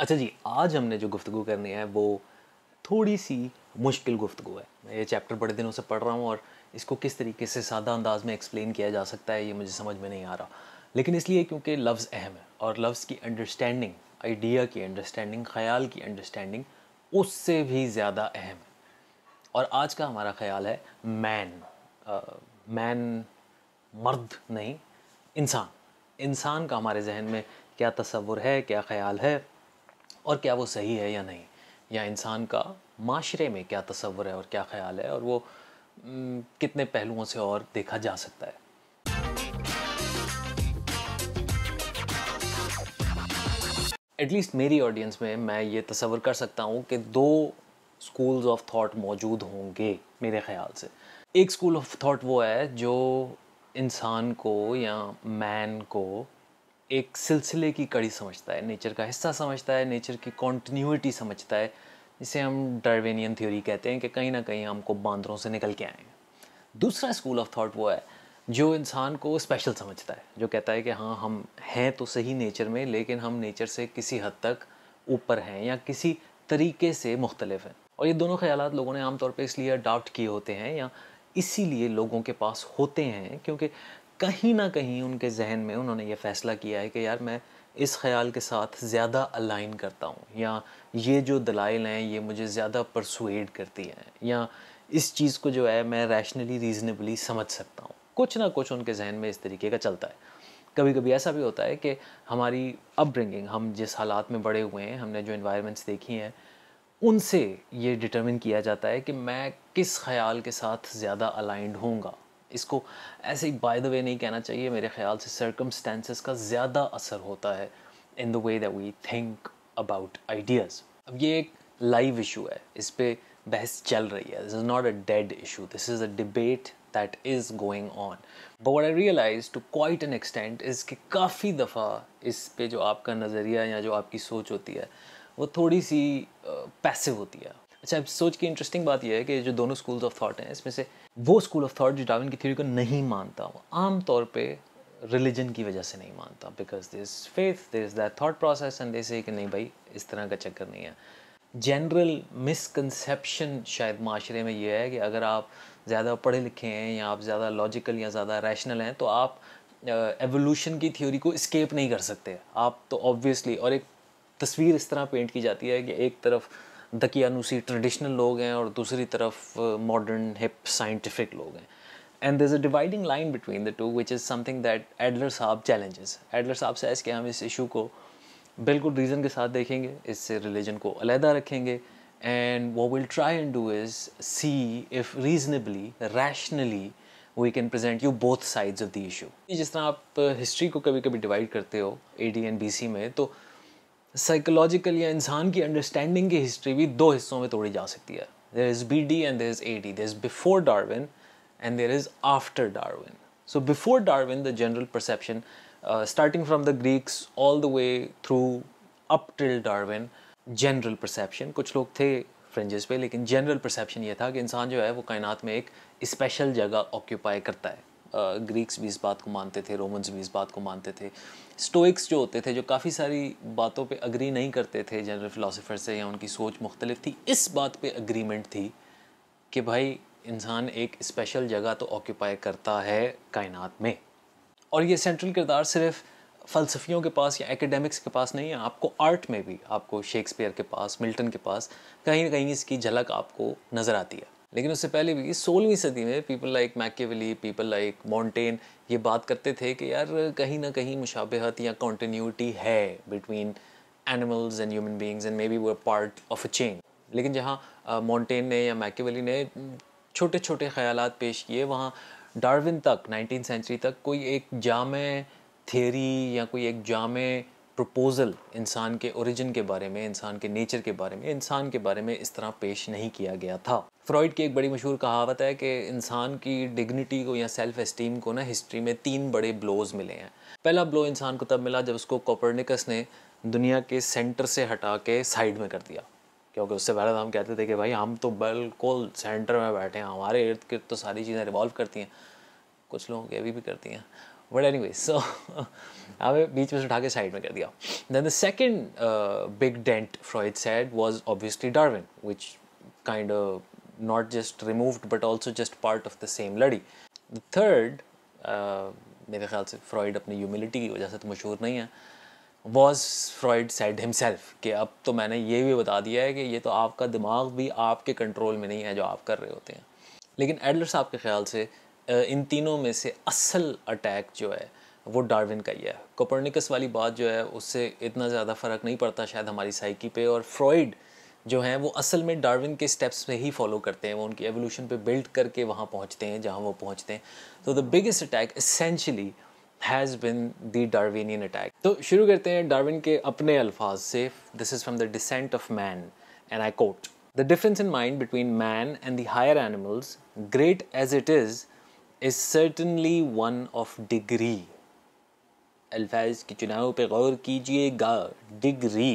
अच्छा जी आज हमने जो गुफ्तु करनी है वो थोड़ी सी मुश्किल गुफ्तु है मैं ये चैप्टर बड़े दिनों से पढ़ रहा हूँ और इसको किस तरीके से सादा अंदाज में एक्सप्लेन किया जा सकता है ये मुझे समझ में नहीं आ रहा लेकिन इसलिए क्योंकि लफ्ज़ अहम है और लफ्ज़ की अंडरस्टैंडिंग आइडिया की अंडरस्टैंडिंग ख्याल की अंडरस्टैंडिंग उससे भी ज़्यादा अहम है और आज का हमारा ख्याल है मैन मैन मर्द नहीं इंसान इंसान का हमारे जहन में क्या तस्वुर है क्या ख्याल है और क्या वो सही है या नहीं या इंसान का माशरे में क्या तस्वर है और क्या ख्याल है और वो कितने पहलुओं से और देखा जा सकता है एटलीस्ट मेरी ऑडियंस में मैं ये तस्वर कर सकता हूँ कि दो स्कूल्स ऑफ थॉट मौजूद होंगे मेरे ख्याल से एक स्कूल ऑफ थॉट वो है जो इंसान को या मैन को एक सिलसिले की कड़ी समझता है नेचर का हिस्सा समझता है नेचर की कॉन्टीन्यूटी समझता है जिसे हम डार्वेनियन थ्योरी कहते हैं कि कहीं ना कहीं हमको बांदरों से निकल के आए हैं दूसरा स्कूल ऑफ थॉट वो है जो इंसान को स्पेशल समझता है जो कहता है कि हाँ हम हैं तो सही नेचर में लेकिन हम नेचर से किसी हद तक ऊपर हैं या किसी तरीके से मुख्तलिफ हैं और ये दोनों ख्याल लोगों ने आमतौर पर इसलिए अडाप्ट किए होते हैं या इसीलिए लोगों के पास होते हैं क्योंकि कहीं ना कहीं उनके जहन में उन्होंने ये फ़ैसला किया है कि यार मैं इस ख्याल के साथ ज़्यादा अलाइन करता हूँ या ये जो दलाइल हैं ये मुझे ज़्यादा परसुएड करती हैं या इस चीज़ को जो है मैं रैशनली रीज़नेबली समझ सकता हूँ कुछ ना कुछ उनके जहन में इस तरीके का चलता है कभी कभी ऐसा भी होता है कि हमारी अपब्रिंगिंग हम जिस हालात में बड़े हुए हैं हमने जो इन्वायरमेंट्स देखी हैं उनसे ये डिटरमिन किया जाता है कि मैं किस ख्याल के साथ ज़्यादा अलाइंड होऊंगा इसको ऐसे ही बाय द वे नहीं कहना चाहिए मेरे ख्याल से सर्कमस्टेंसेस का ज़्यादा असर होता है in the way that we think about ideas अब ये एक लाइव इशू है इस पर बहस चल रही है this is not a dead issue this is a debate that is going on but I realise to quite an extent is कि काफ़ी दफ़ा इस पर जो आपका नज़रिया या जो आपकी सोच होती है वो थोड़ी सी पैसिव होती है अच्छा अब सोच की इंटरेस्टिंग बात यह है कि जो दोनों स्कूल्स ऑफ थाट हैं इसमें से वो स्कूल ऑफ थाट जो डाविन की थ्योरी को नहीं मानता वो आम तौर पे रिलीजन की वजह से नहीं मानता because this faith this that thought process and this कि नहीं भाई इस तरह का चक्कर नहीं है जनरल मिसकनसेप्शन शायद माशरे में यह है कि अगर आप ज़्यादा पढ़े लिखे हैं या आप ज़्यादा लॉजिकल या ज़्यादा रैशनल हैं तो आप एवोल्यूशन uh, की थ्योरी को स्केप नहीं कर सकते आप तो ऑब्वियसली और एक तस्वीर इस तरह पेंट की जाती है कि एक तरफ दकियानूसी ट्रेडिशनल लोग हैं और दूसरी तरफ मॉडर्न हिप साइंटिफिक लोग हैं and there is a dividing line between the two which is something that Adler साहब चैलेंजेस एडलर साहब से ऐसे हम इस इशू को बिल्कुल रीज़न के साथ देखेंगे इससे रिलीजन को अलहदा रखेंगे एंड वो will try and do is see if reasonably rationally we can present you both sides of the issue जिस तरह आप हिस्ट्री uh, को कभी कभी डिवाइड करते हो A D and B C में तो साइकोलॉजिकल या इंसान की अंडरस्टैंडिंग की हिस्ट्री भी दो हिस्सों में तोड़ी जा सकती है there is B D and there is A D there is before Darwin and there is after Darwin so before Darwin the general perception starting from the Greeks all the way through up till Darwin general perception कुछ लोग थे fringes पे लेकिन general perception ये था कि इंसान जो है वो कायनात में एक स्पेशल जगह ऑक्यूपाई करता है ग्रीक्स uh, भी इस बात को मानते थे रोमन्स भी इस बात को मानते थे स्टोइक्स जो होते थे जो काफ़ी सारी बातों पे अग्री नहीं करते थे जनरल फ़िलासफ़र से या उनकी सोच मुख्तलिफ थी इस बात पे अग्रीमेंट थी कि भाई इंसान एक स्पेशल जगह तो ऑक्यूपाई करता है कायनात में और ये सेंट्रल किरदार सिर्फ फ़लसफियों के पास या एकेडमिक्स के पास नहीं है आपको आर्ट में भी आपको शेक्सपियर के पास मिल्टन के पास कहीं ना कहीं इसकी झलक आपको नज़र आती है लेकिन उससे पहले भी सोलहवीं सदी में people like Machiavelli people like Montaigne ये बात करते थे कि यार कहीं ना कहीं मुशाबहत या कॉन्टीन्यूटी है between animals and human beings and maybe वो पार्ट ऑफ अ चेन लेकिन जहाँ मॉन्टेन ने या मैकेवली ने छोटे छोटे ख्याल पेश किए वहाँ डार्विन तक नाइनटीन सेंचुरी तक कोई एक जाम थेरी या कोई एक जाम प्रपोज़ल इंसान के ओरिजिन के बारे में इंसान के नेचर के बारे में इंसान के बारे में इस तरह पेश नहीं किया गया था फ्रॉइड की एक बड़ी मशहूर कहावत है कि इंसान की डिग्निटी को या सेल्फ एस्टीम को ना हिस्ट्री में तीन बड़े ब्लोज मिले हैं पहला ब्लो इंसान को तब मिला जब उसको कॉपरनिकस ने दुनिया के सेंटर से हटा के साइड में कर दिया क्योंकि उससे पहले तो हम कहते थे कि भाई हम तो बिल्कुल सेंटर में बैठे हैं हमारे इर्द गिर्द तो सारी चीज़ें रिवॉल्व करती हैं कुछ लोगों की अभी भी करती हैं बट एनी सो हमें बीच में से उठा के साइड में कर दिया then the second big dent Freud said was obviously Darwin which kind of not just removed but also just part of the same लड़ी The third, uh, mere मेरे ख्याल से फ्रॉइड अपनी ह्यूमिलिटी की वजह से तो मशहूर नहीं है वॉज said himself ke कि अब तो मैंने ये भी बता दिया है कि ये तो आपका दिमाग भी आपके कंट्रोल में नहीं है जो आप कर रहे होते हैं लेकिन एडलर साहब के ख्याल से इन तीनों में से असल अटैक जो है वो डार्विन का ही है कोपरनिकस वाली बात जो है उससे इतना ज़्यादा फ़र्क नहीं पड़ता शायद हमारी साइकी पे और फ्रॉइड जो हैं वो असल में डार्विन के स्टेप्स पे ही फॉलो करते हैं वो उनकी एवोल्यूशन पे बिल्ड करके वहाँ पहुँचते हैं जहाँ वो पहुँचते हैं तो the biggest attack essentially has been the Darwinian attack तो शुरू करते हैं डार्विन के अपने अल्फाज से this is from the descent of man and I quote the difference in mind between man and the higher animals great as it is is certainly one of degree अल्फाज के चुनाव पर गौर कीजिएगा degree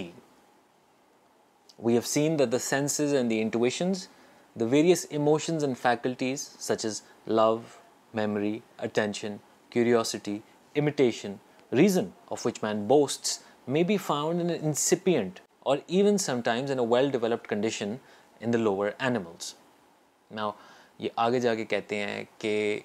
We have seen that the senses and the intuitions, the various emotions and faculties such as love, memory, attention, curiosity, imitation, reason of which man boasts may be found in an incipient or even sometimes in a well developed condition in the lower animals. Now, ये आगे जाके कहते हैं कि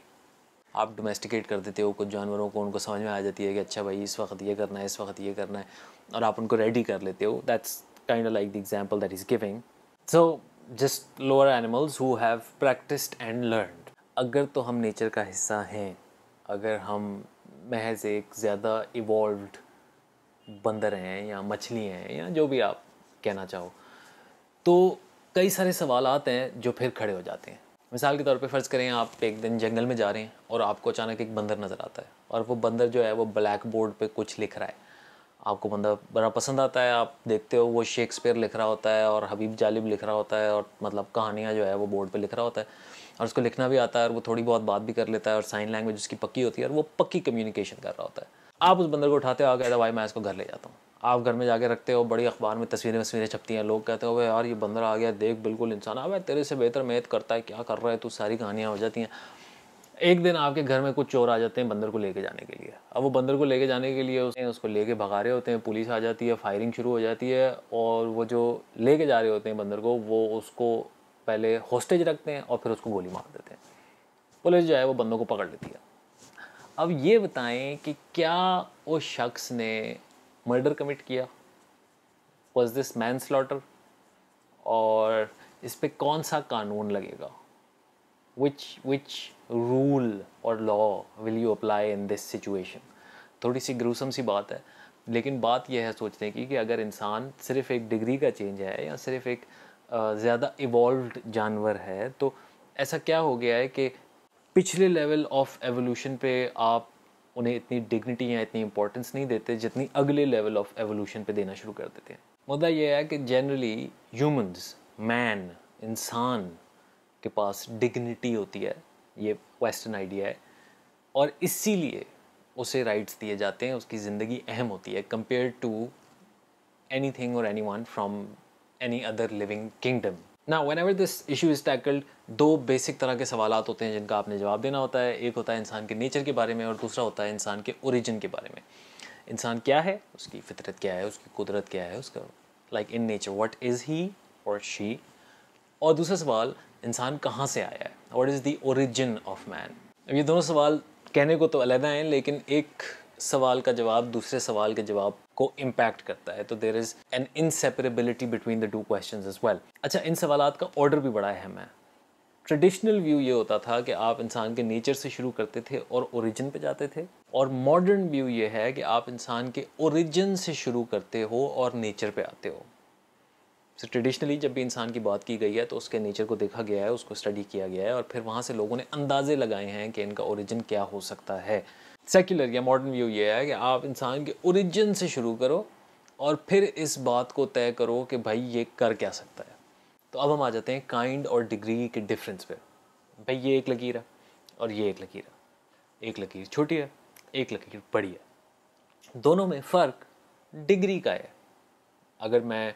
आप domesticate कर देते हो कुछ जानवरों को उनको समझ में आ जाती है कि अच्छा भाई इस वक्त ये करना है इस वक्त ये करना है और आप उनको रेडी कर लेते हो that's kind of like the example that he's giving. So just lower animals who have practiced and learned. अगर तो हम नेचर का हिस्सा हैं अगर हम महज एक ज़्यादा इवॉल्व्ड बंदर हैं या मछली हैं या जो भी आप कहना चाहो तो कई सारे सवाल आते हैं जो फिर खड़े हो जाते हैं मिसाल के तौर पे फ़र्ज़ करें आप एक दिन जंगल में जा रहे हैं और आपको अचानक एक बंदर नज़र आता है और वो बंदर जो है वो ब्लैक बोर्ड पे कुछ लिख रहा है आपको बंदा बड़ा पसंद आता है आप देखते हो वो शेक्सपियर लिख रहा होता है और हबीब जालिब लिख रहा होता है और मतलब कहानियाँ जो है वो बोर्ड पर लिख रहा होता है और उसको लिखना भी आता है और वो थोड़ी बहुत बात भी कर लेता है और साइन लैंग्वेज उसकी पक्की होती है और वो पक्की कम्युनिकेशन कर रहा होता है आप उस बंदर को उठाते हो आगे भाई मैं इसको घर ले जाता हूँ आप घर में जाके रखते हो बड़ी अखबार में तस्वीरें वस्वीरें छपती हैं लोग कहते हो भाई यार ये बंदर आ गया देख बिल्कुल इंसान अब तेरे से बेहतर मेहनत करता है क्या कर रहा है तू सारी कहानियाँ हो जाती हैं एक दिन आपके घर में कुछ चोर आ जाते हैं बंदर को लेके जाने के लिए अब वो बंदर को लेके जाने के लिए उसने उसको लेके भगा रहे होते हैं पुलिस आ जाती है फायरिंग शुरू हो जाती है और वो जो लेके जा रहे होते हैं बंदर को वो उसको पहले होस्टेज रखते हैं और फिर उसको गोली मार देते हैं पुलिस जो है वो बंदों को पकड़ लेती है अब ये बताएं कि क्या उस शख्स ने मर्डर कमिट किया वॉज दिस मैन स्लॉटर और इस पर कौन सा कानून लगेगा which which rule or law will you apply in this situation थोड़ी सी ग्रूसम सी बात है लेकिन बात यह है सोचने की कि अगर इंसान सिर्फ एक डिग्री का चेंज है या सिर्फ एक ज़्यादा इवॉल्व्ड जानवर है तो ऐसा क्या हो गया है कि पिछले लेवल ऑफ एवोल्यूशन पे आप उन्हें इतनी डिग्निटी या इतनी इंपॉर्टेंस नहीं देते जितनी अगले लेवल ऑफ एवोल्यूशन पे देना शुरू कर देते हैं मुद्दा यह है कि जनरली ह्यूमंस मैन इंसान के पास डिग्निटी होती है ये वेस्टर्न आइडिया है और इसीलिए उसे राइट्स दिए जाते हैं उसकी ज़िंदगी अहम होती है कंपेयर टू एनी थिंग और anyone from any other living kingdom ना whenever this issue is tackled दो बेसिक तरह के सवाल होते हैं जिनका आपने जवाब देना होता है एक होता है इंसान के नेचर के बारे में और दूसरा होता है इंसान के ओरिजिन के बारे में इंसान क्या है उसकी फितरत क्या है उसकी कुदरत क्या है उसका like in nature what is he और शी और दूसरा सवाल इंसान कहाँ से आया है what is the origin of man अब ये दोनों सवाल कहने को तो अलहदा हैं लेकिन एक सवाल का जवाब दूसरे सवाल के जवाब को इम्पैक्ट करता है तो there is an inseparability between the two question is well अच्छा इन सवाल का ऑर्डर भी बड़ा अहम है ट्रेडिशनल व्यू ये होता था कि आप इंसान के नेचर से शुरू करते थे और ओरिजिन पे जाते थे और मॉडर्न व्यू ये है कि आप इंसान के ओरिजिन से शुरू करते हो और नेचर पे आते हो सो ट्रेडिशनली जब भी इंसान की बात की गई है तो उसके नेचर को देखा गया है उसको स्टडी किया गया है और फिर वहाँ से लोगों ने अंदाजे लगाए हैं कि इनका ओरिजिन क्या हो सकता है सेक्युलर या मॉडर्न व्यू ये है कि आप इंसान के ओरिजिन से शुरू करो और फिर इस बात को तय करो कि भाई ये कर क्या सकता है तो अब हम आ जाते हैं काइंड और डिग्री के डिफरेंस पे भाई ये एक लकीर है और ये एक लकीर है एक लकीर छोटी है एक लकीर बड़ी है दोनों में फ़र्क डिग्री का है अगर मैं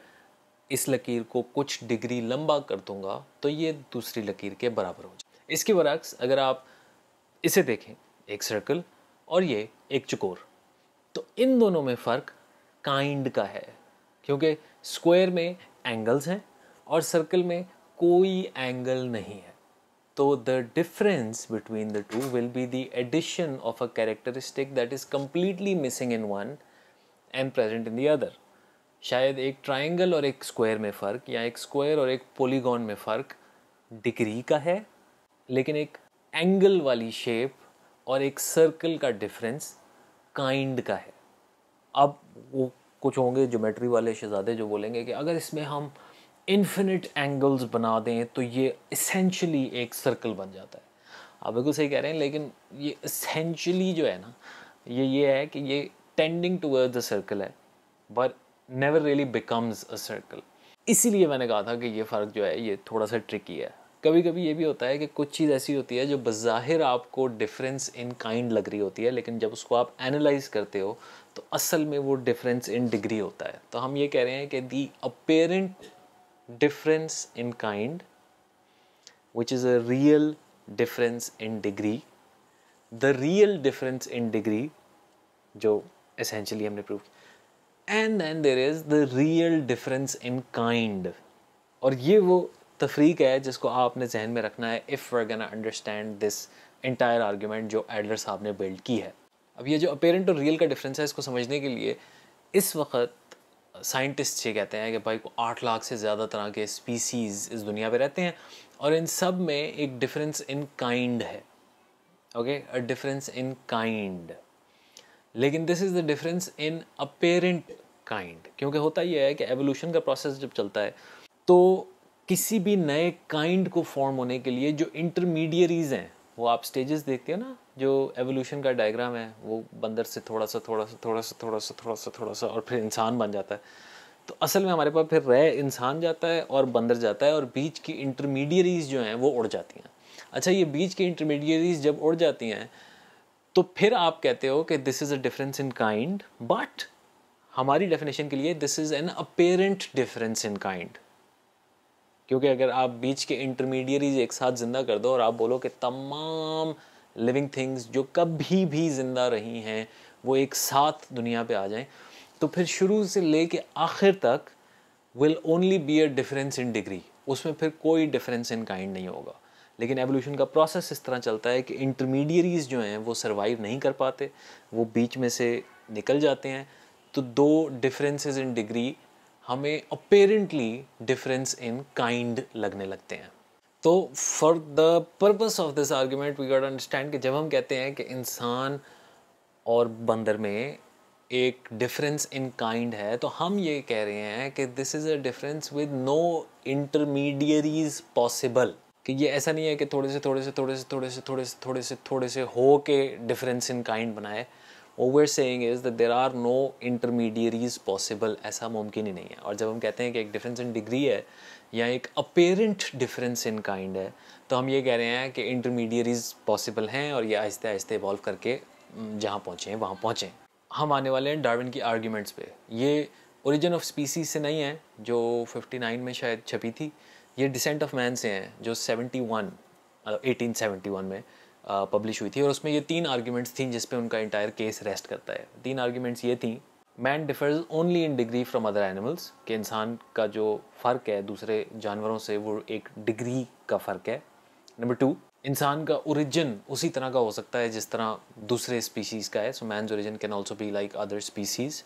इस लकीर को कुछ डिग्री लंबा कर दूंगा तो ये दूसरी लकीर के बराबर हो जाए इसके बरक्स अगर आप इसे देखें एक सर्कल और ये एक चकोर तो इन दोनों में फ़र्क काइंड का है क्योंकि स्क्वायर में एंगल्स हैं और सर्कल में कोई एंगल नहीं है तो the difference between the two will be the addition of a characteristic that is completely missing in one and present in the other शायद एक ट्रायंगल और एक स्क्वायर में फ़र्क या एक स्क्वायर और एक पोलीगॉन में फ़र्क डिग्री का है लेकिन एक एंगल वाली शेप और एक सर्कल का डिफरेंस काइंड का है अब वो कुछ होंगे ज्योमेट्री वाले शहजादे जो बोलेंगे कि अगर इसमें हम इन्फिनिट एंगल्स बना दें तो ये इसेंशली एक सर्कल बन जाता है आप बिल्कुल सही कह रहे हैं लेकिन ये इसेंशली जो है ना ये ये है कि ये टेंडिंग टूवर्ड अ सर्कल है but never really becomes a circle इसीलिए मैंने कहा था कि ये फ़र्क जो है ये थोड़ा सा ट्रिकी है कभी कभी ये भी होता है कि कुछ चीज़ ऐसी होती है जो बज़ाहिर आपको डिफरेंस इन काइंड लग रही होती है लेकिन जब उसको आप एनालाइज करते हो तो असल में वो डिफरेंस इन डिग्री होता है तो हम ये कह रहे हैं कि the apparent difference in kind which is a real difference in degree the real difference in degree जो एसेंशली हमने प्रूव किया and then there is the real difference in kind और ये वो तफरीक है जिसको आपने जहन में रखना है if we're gonna understand this entire argument जो एडलर साहब ने बिल्ड की है अब ये जो अपेरेंट और रियल का डिफरेंस है इसको समझने के लिए इस वक्त साइंटिस्ट ये कहते हैं कि भाई आठ लाख से ज़्यादा तरह के स्पीसीज़ इस दुनिया पे रहते हैं और इन सब में एक डिफरेंस इन काइंड है okay a difference in kind लेकिन this is the difference in apparent kind क्योंकि होता यह है कि एवोल्यूशन का प्रोसेस जब चलता है तो किसी भी नए काइंड को फॉर्म होने के लिए जो इंटरमीडियरीज हैं वो आप स्टेजेस देखते हो ना जो एवोल्यूशन का डायग्राम है वो बंदर से थोड़ा सा थोड़ा सा थोड़ा सा थोड़ा सा थोड़ा सा थोड़ा सा और फिर इंसान बन जाता है तो असल में हमारे पास फिर रह इंसान जाता है और बंदर जाता है और बीच की इंटरमीडियरीज जो हैं वो उड़ जाती हैं अच्छा ये बीच की इंटरमीडियरीज जब उड़ जाती हैं तो फिर आप कहते हो कि this is a difference in kind but हमारी डेफिनेशन के लिए this is an apparent difference in kind क्योंकि अगर आप बीच के इंटरमीडियरीज एक साथ ज़िंदा कर दो और आप बोलो कि तमाम लिविंग थिंग्स जो कभी भी ज़िंदा रही हैं वो एक साथ दुनिया पे आ जाएं तो फिर शुरू से ले के आखिर तक will only be a difference in degree उसमें फिर कोई डिफरेंस इन काइंड नहीं होगा लेकिन एवोल्यूशन का प्रोसेस इस तरह चलता है कि इंटरमीडियरीज जो हैं वो सर्वाइव नहीं कर पाते वो बीच में से निकल जाते हैं तो दो डिफरेंसेस इन डिग्री हमें अपेरेंटली डिफरेंस इन काइंड लगने लगते हैं तो for the purpose of this argument we got understand कि जब हम कहते हैं कि इंसान और बंदर में एक डिफरेंस इन काइंड है तो हम ये कह रहे हैं कि this is a difference with no intermediaries possible कि ये ऐसा नहीं है कि थोड़े से थोड़े से थोड़े से थोड़े से थोड़े से थोड़े से थोड़े से हो के डिफरेंस इन काइंड बनाए over we're saying is that there are no intermediaries possible ऐसा मुमकिन ही नहीं है और जब हम कहते हैं कि एक डिफरेंस इन डिग्री है या एक अपेरेंट डिफरेंस इन काइंड है तो हम ये कह रहे हैं कि इंटरमीडियरीज पॉसिबल हैं और ये आहिस्ते आहिस्ते इवॉल्व करके जहाँ पहुँचे हैं वहाँ पहुँचें हम आने वाले हैं डार्विन की आर्ग्यूमेंट्स पे ये ओरिजिन ऑफ स्पीसीज से नहीं है जो 59 में शायद छपी थी ये डिसेंट ऑफ मैन से हैं जो 71 मतलब 1871 में पब्लिश हुई थी और उसमें ये तीन आर्ग्यूमेंट्स थी जिसपे उनका इंटायर केस रेस्ट करता है तीन आर्ग्यूमेंट्स ये थी man differs only in degree from other animals कि इंसान का जो फ़र्क है दूसरे जानवरों से वो एक डिग्री का फ़र्क है नंबर टू इंसान का ओरिजिन उसी तरह का हो सकता है जिस तरह दूसरे स्पीसीज़ का है so man origin can also be like other species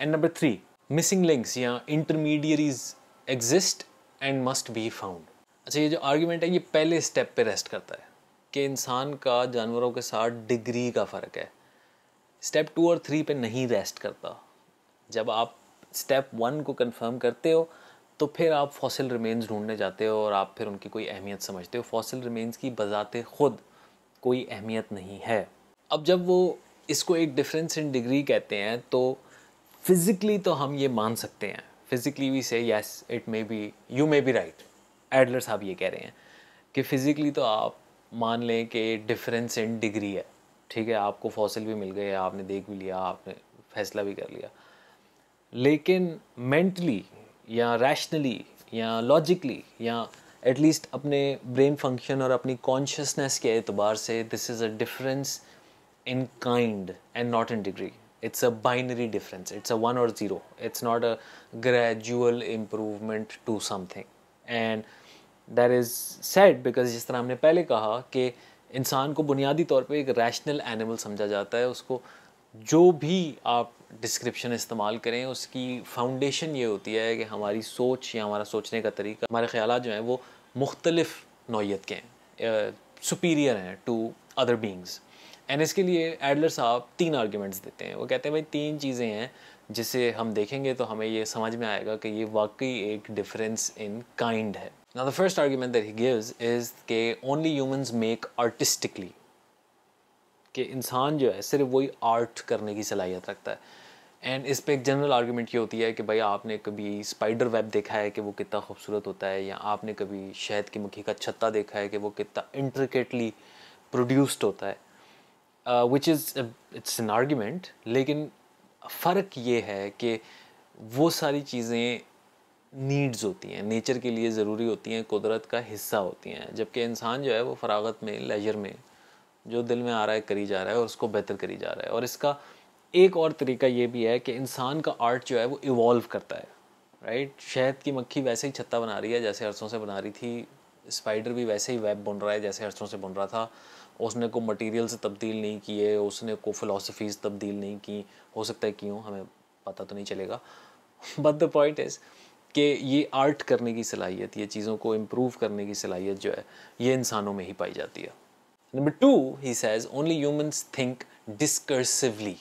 and number three missing links या intermediaries exist and must be found अच्छा ये जो आर्ग्यूमेंट है ये पहले स्टेप पे रेस्ट करता है कि इंसान का जानवरों के साथ डिग्री का फ़र्क है स्टेप टू और थ्री पे नहीं रेस्ट करता जब आप स्टेप वन को कंफर्म करते हो तो फिर आप फॉसिल रिमेन्स ढूंढने जाते हो और आप फिर उनकी कोई अहमियत समझते हो फॉसिल रिमेन्स की बजाते खुद कोई अहमियत नहीं है अब जब वो इसको एक डिफरेंस इन डिग्री कहते हैं तो फिज़िकली तो हम ये मान सकते हैं physically we say yes it may be you may be right Adler साहब ये कह रहे हैं कि फ़िज़िकली तो आप मान लें कि डिफरेंस इन डिग्री है ठीक है आपको फॉसिल भी मिल गए आपने देख भी लिया आपने फैसला भी कर लिया लेकिन मेंटली या रैशनली या लॉजिकली या एटलीस्ट अपने ब्रेन फंक्शन और अपनी कॉन्शियसनेस के एतबार से this is a difference in kind and not in degree it's a binary difference it's a one और zero it's not a gradual improvement to something and that is said because जिस तरह हमने पहले कहा कि इंसान को बुनियादी तौर पे एक रैशनल एनिमल समझा जाता है उसको जो भी आप डिस्क्रिप्शन इस्तेमाल करें उसकी फाउंडेशन ये होती है कि हमारी सोच या हमारा सोचने का तरीका हमारे ख्याल जो हैं वो मुख्तलफ़ नौीय के हैं सुपीरियर हैं टू अदर बींग्स एंड इसके लिए एडलर साहब तीन आर्ग्यूमेंट्स देते हैं वो कहते हैं भाई तीन चीज़ें हैं जिसे हम देखेंगे तो हमें ये समझ में आएगा कि ये वाकई एक डिफरेंस इन काइंड है Now, the first argument that he gives is that only humans make artistically. कि इंसान जो है सिर्फ वही आर्ट करने की सलाहियत रखता है एंड इस पर एक जनरल आर्गूमेंट ये होती है कि भाई आपने कभी स्पाइडर वेब देखा है कि वो कितना खूबसूरत होता है या आपने कभी शहद की मक्खी का छत्ता देखा है कि वो कितना इंट्रिकेटली प्रोड्यूस्ड होता है which is it's an argument लेकिन फ़र्क ये है कि वो सारी चीज़ें नीड्स होती हैं नेचर के लिए ज़रूरी होती हैं कुदरत का हिस्सा होती हैं जबकि इंसान जो है वो फरागत में लेजर में जो दिल में आ रहा है करी जा रहा है और उसको बेहतर करी जा रहा है और इसका एक और तरीका ये भी है कि इंसान का आर्ट जो है वो इवॉल्व करता है राइट शहद की मक्खी वैसे ही छत्ता बना रही है जैसे अरसों से बना रही थी स्पाइडर भी वैसे ही वेब बुन रहा है जैसे अरसों से बुन रहा था उसने को मटेरियल से तब्दील नहीं किए उसने को फ़िलासफ़ीज़ तब्दील नहीं की हो सकता है क्यों हमें पता तो नहीं चलेगा बट द पॉइंट इज़ कि ये आर्ट करने की सलाहियत ये चीज़ों को इम्प्रूव करने की सलाहियत जो है ये इंसानों में ही पाई जाती है number two he says only humans think discursively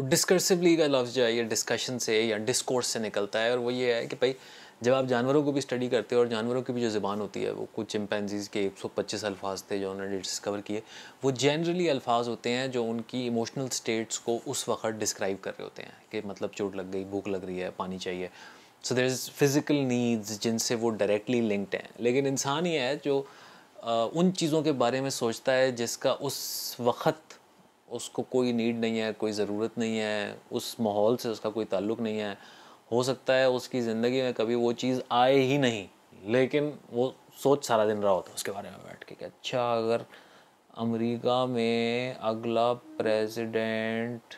discursively का लफ्ज़ जो है ये डिस्कशन से या डिस्कोर्स से निकलता है और वो ये है कि भाई जब आप जानवरों को भी स्टडी करते हो और जानवरों की भी जो ज़बान होती है वो कुछ चिंपैनजीज़ के 125 अल्फाज थे जो उन्होंने डिस्कवर किए वो जनरली अल्फाज होते हैं जो उनकी इमोशनल स्टेट्स को उस वक्त डिस्क्राइब कर रहे होते हैं कि मतलब चोट लग गई भूख लग रही है पानी चाहिए so there is physical needs जिनसे वो डायरेक्टली लिंक्ड हैं लेकिन इंसान ही है जो आ, उन चीज़ों के बारे में सोचता है जिसका उस वक्त उसको कोई नीड नहीं है कोई ज़रूरत नहीं है उस माहौल से उसका कोई ताल्लुक नहीं है हो सकता है उसकी ज़िंदगी में कभी वो चीज़ आए ही नहीं लेकिन वो सोच सारा दिन रहा होता है उसके बारे में बैठ के कि अच्छा अगर अमेरिका में अगला प्रेसिडेंट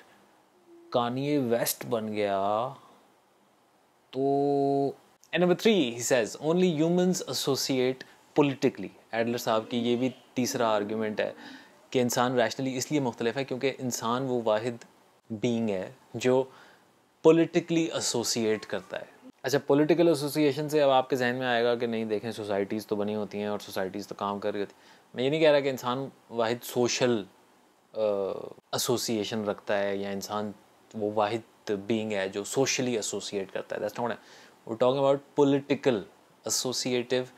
कानिए वेस्ट बन गया तो and number three he says only humans associate politically Adler साहब की ये भी तीसरा आर्ग्यूमेंट है कि इंसान रैशनली इसलिए मुख्तलिफ है क्योंकि इंसान वो वाहिद बींग है जो पोलिटिकली एसोसिएट करता है अच्छा पॉलिटिकल एसोसिएशन से अब आपके जहन में आएगा कि नहीं देखें सोसाइटीज़ तो बनी होती हैं और सोसाइटीज़ तो काम कर रही होती मैं ये नहीं कह रहा कि इंसान वाहिद सोशल एसोसिएशन रखता है या इंसान वो वाहिद बींग है जो सोशली एसोसिएट करता है that's not we're talking about political associative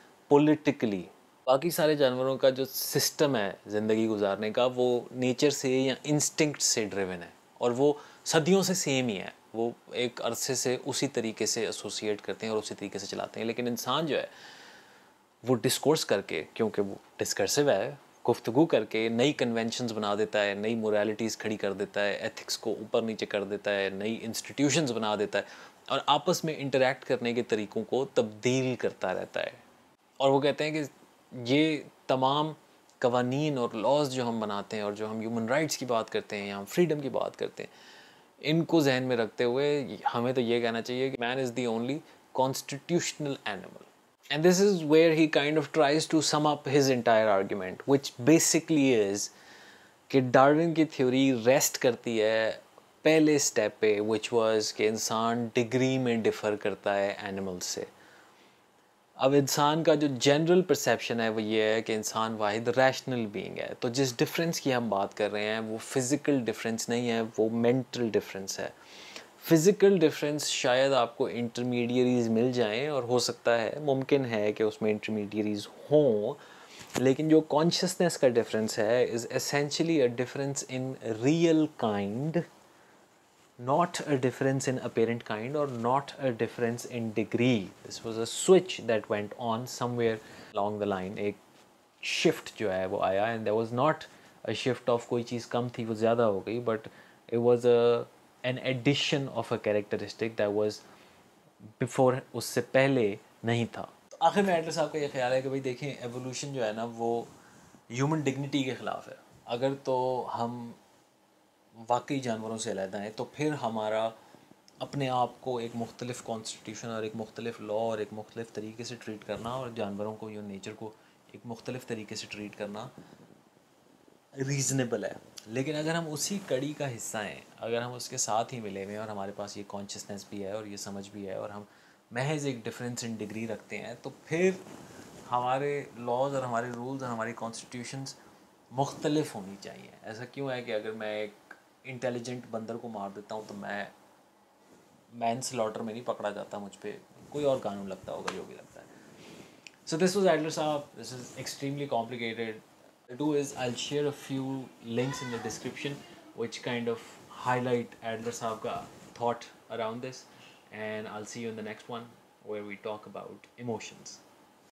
बाकी सारे जानवरों का जो सिस्टम है ज़िंदगी गुजारने का वो नेचर से या इंस्टिंक्ट से ड्रिवन है और वो सदियों से सेम ही है वो एक अरसे से उसी तरीके से एसोसिएट करते हैं और उसी तरीके से चलाते हैं लेकिन इंसान जो है वो डिस्कोर्स करके क्योंकि वो डिस्कर्सिव है गुफ्तु करके नई कन्वेंशनस बना देता है नई मोरालिटीज़ खड़ी कर देता है एथिक्स को ऊपर नीचे कर देता है नई इंस्टीट्यूशंस बना देता है और आपस में इंटरेक्ट करने के तरीक़ों को तब्दील करता रहता है और वो कहते हैं कि ये तमाम कवानीन और लॉज जो हम बनाते हैं और जो हम ह्यूमन राइट्स की बात करते हैं या हम फ्रीडम की बात करते हैं इनको जहन में रखते हुए हमें तो ये कहना चाहिए कि man is the only constitutional animal And this is where he kind of tries to sum up his entire argument, which basically is कि डार्विन की थ्योरी रेस्ट करती है पहले स्टेप पे विच वाज कि इंसान डिग्री में डिफ़र करता है एनिमल से अब इंसान का जो जनरल परसेप्शन है वो ये है कि इंसान वाहिद रैशनल बीइंग है तो जिस डिफरेंस की हम बात कर रहे हैं वो फिज़िकल डिफरेंस नहीं है वो मेंटल डिफरेंस है फिज़िकल डिफरेंस शायद आपको इंटरमीडियरीज मिल जाएं और हो सकता है मुमकिन है कि उसमें इंटरमीडियरीज हों लेकिन जो कॉन्शियसनेस का डिफरेंस है is essentially a difference in real kind not a difference in apparent kind और not a difference in degree this was a switch that went on somewhere long the line एक shift जो है वो आया and there was not a shift of कोई चीज़ कम थी वो ज़्यादा हो गई but it was a an addition of a characteristic that was before उससे पहले नहीं था तो आखिर में साहब का ये ख्याल है कि भाई देखें एवोल्यूशन जो है ना वो ह्यूमन डिग्निटी के ख़िलाफ़ है अगर तो हम वाकई जानवरों से अलहदा हैं तो फिर हमारा अपने आप को एक मुख्तलिफ कॉन्स्टिट्यूशन और एक मुख्तलिफ लॉ और एक मुख्तलिफ तरीके से ट्रीट करना और जानवरों को या नेचर को एक मुख्तलिफ तरीके से ट्रीट करना रीज़नेबल है लेकिन अगर हम उसी कड़ी का हिस्सा हैं अगर हम उसके साथ ही मिले हुए और हमारे पास ये कॉन्शियसनेस भी है और ये समझ भी है और हम महज एक डिफरेंस इन डिग्री रखते हैं तो फिर हमारे लॉज और हमारे रूल्स और हमारी कॉन्स्टिट्यूशंस मुख्तलिफ होनी चाहिए ऐसा क्यों है कि अगर मैं एक इंटेलिजेंट बंदर को मार देता हूँ तो मैं मैन स्लॉटर में नहीं पकड़ा जाता मुझ पर कोई और कानून लगता होगा जो भी लगता है सो दिस वॉज एडलर साहब this is extremely complicated do is I'll share a few links in the description which kind of highlight Adler thought around this and I'll see you in the next one where we talk about emotions.